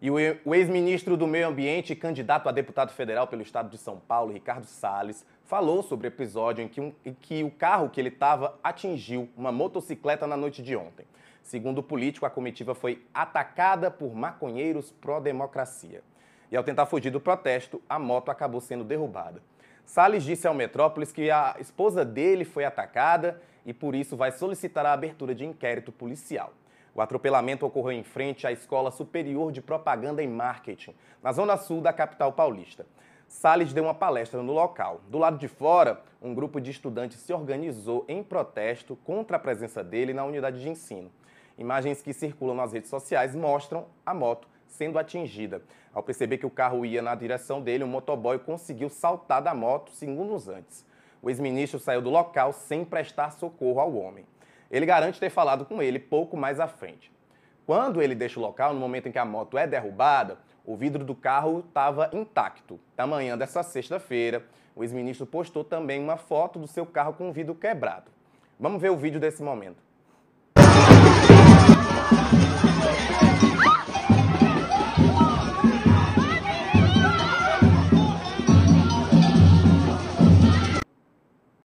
E o ex-ministro do Meio Ambiente e candidato a deputado federal pelo estado de São Paulo, Ricardo Salles, falou sobre o episódio em que, um, em que o carro que ele estava atingiu uma motocicleta na noite de ontem. Segundo o político, a comitiva foi atacada por maconheiros pró-democracia. E ao tentar fugir do protesto, a moto acabou sendo derrubada. Salles disse ao Metrópolis que a esposa dele foi atacada e por isso vai solicitar a abertura de inquérito policial. O atropelamento ocorreu em frente à Escola Superior de Propaganda e Marketing, na zona sul da capital paulista. Salles deu uma palestra no local. Do lado de fora, um grupo de estudantes se organizou em protesto contra a presença dele na unidade de ensino. Imagens que circulam nas redes sociais mostram a moto sendo atingida. Ao perceber que o carro ia na direção dele, o motoboy conseguiu saltar da moto segundos antes. O ex-ministro saiu do local sem prestar socorro ao homem ele garante ter falado com ele pouco mais à frente. Quando ele deixa o local, no momento em que a moto é derrubada, o vidro do carro estava intacto. Na manhã dessa sexta-feira, o ex-ministro postou também uma foto do seu carro com o vidro quebrado. Vamos ver o vídeo desse momento.